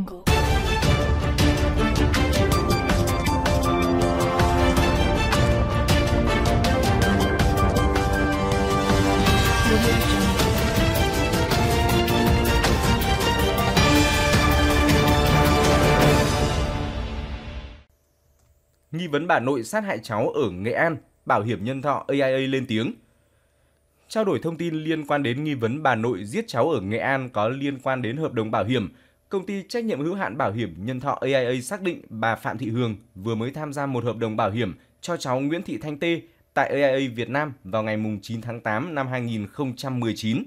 Nghi vấn bà nội sát hại cháu ở Nghệ An, Bảo hiểm nhân thọ AIA lên tiếng. Trao đổi thông tin liên quan đến nghi vấn bà nội giết cháu ở Nghệ An có liên quan đến hợp đồng bảo hiểm công ty trách nhiệm hữu hạn bảo hiểm nhân thọ AIA xác định bà Phạm Thị Hường vừa mới tham gia một hợp đồng bảo hiểm cho cháu Nguyễn Thị Thanh Tê tại AIA Việt Nam vào ngày 9 tháng 8 năm 2019.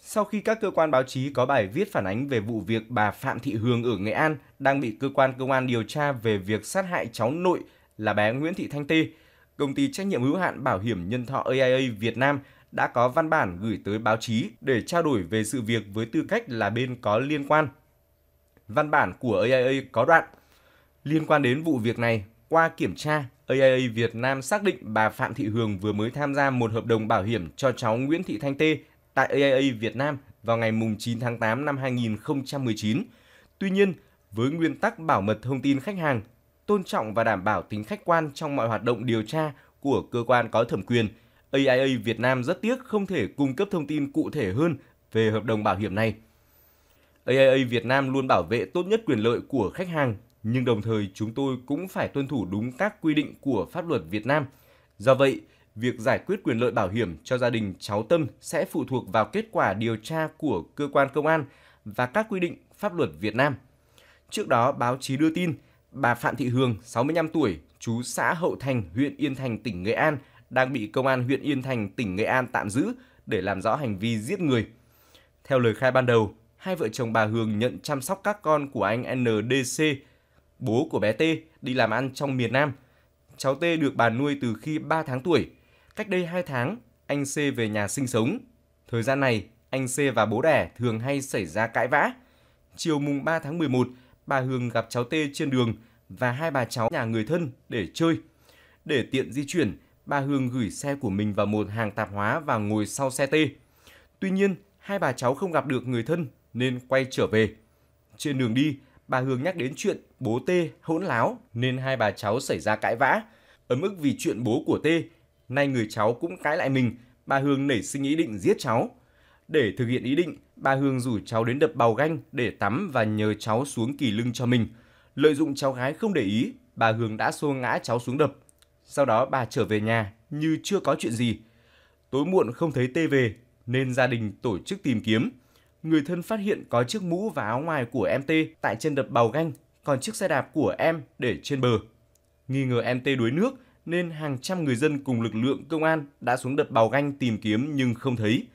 Sau khi các cơ quan báo chí có bài viết phản ánh về vụ việc bà Phạm Thị Hường ở Nghệ An đang bị cơ quan công an điều tra về việc sát hại cháu nội là bé Nguyễn Thị Thanh Tê, công ty trách nhiệm hữu hạn bảo hiểm nhân thọ AIA Việt Nam đã có văn bản gửi tới báo chí để trao đổi về sự việc với tư cách là bên có liên quan – Văn bản của AIA có đoạn liên quan đến vụ việc này, qua kiểm tra, AIA Việt Nam xác định bà Phạm Thị Hường vừa mới tham gia một hợp đồng bảo hiểm cho cháu Nguyễn Thị Thanh Tê tại AIA Việt Nam vào ngày 9 tháng 8 năm 2019. Tuy nhiên, với nguyên tắc bảo mật thông tin khách hàng, tôn trọng và đảm bảo tính khách quan trong mọi hoạt động điều tra của cơ quan có thẩm quyền, AIA Việt Nam rất tiếc không thể cung cấp thông tin cụ thể hơn về hợp đồng bảo hiểm này. AIA Việt Nam luôn bảo vệ tốt nhất quyền lợi của khách hàng, nhưng đồng thời chúng tôi cũng phải tuân thủ đúng các quy định của pháp luật Việt Nam. Do vậy, việc giải quyết quyền lợi bảo hiểm cho gia đình cháu Tâm sẽ phụ thuộc vào kết quả điều tra của cơ quan công an và các quy định pháp luật Việt Nam. Trước đó, báo chí đưa tin bà Phạm Thị Hường, 65 tuổi, chú xã Hậu Thành, huyện Yên Thành, tỉnh Nghệ An, đang bị công an huyện Yên Thành, tỉnh Nghệ An tạm giữ để làm rõ hành vi giết người. Theo lời khai ban đầu, hai vợ chồng bà Hường nhận chăm sóc các con của anh NDC, bố của bé T, đi làm ăn trong miền Nam. Cháu T được bà nuôi từ khi 3 tháng tuổi. Cách đây 2 tháng, anh C về nhà sinh sống. Thời gian này, anh C và bố đẻ thường hay xảy ra cãi vã. Chiều mùng 3 tháng 11, bà Hường gặp cháu T trên đường và hai bà cháu nhà người thân để chơi. Để tiện di chuyển, bà Hương gửi xe của mình vào một hàng tạp hóa và ngồi sau xe T. Tuy nhiên, hai bà cháu không gặp được người thân nên quay trở về. Trên đường đi, bà Hương nhắc đến chuyện bố Tê hỗn láo nên hai bà cháu xảy ra cãi vã. Ấm ức vì chuyện bố của Tê, nay người cháu cũng cãi lại mình, bà Hương nảy sinh ý định giết cháu. Để thực hiện ý định, bà Hương rủ cháu đến đập bào ganh để tắm và nhờ cháu xuống kỳ lưng cho mình. Lợi dụng cháu gái không để ý, bà Hương đã xô ngã cháu xuống đập. Sau đó bà trở về nhà như chưa có chuyện gì. Tối muộn không thấy Tê về nên gia đình tổ chức tìm kiếm người thân phát hiện có chiếc mũ và áo ngoài của em T tại chân đập bào ganh, còn chiếc xe đạp của em để trên bờ. Nghi ngờ em T đuối nước nên hàng trăm người dân cùng lực lượng công an đã xuống đập bào ganh tìm kiếm nhưng không thấy.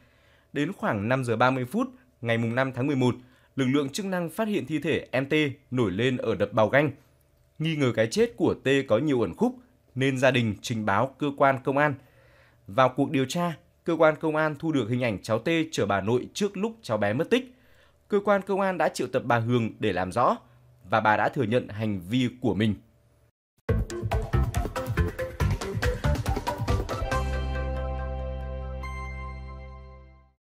Đến khoảng 5 giờ 30 phút ngày 5 tháng 11, lực lượng chức năng phát hiện thi thể em T nổi lên ở đập bào ganh. Nghi ngờ cái chết của T có nhiều ẩn khúc nên gia đình trình báo cơ quan công an. Vào cuộc điều tra, cơ quan công an thu được hình ảnh cháu T chở bà nội trước lúc cháu bé mất tích. Cơ quan công an đã triệu tập bà Hương để làm rõ và bà đã thừa nhận hành vi của mình.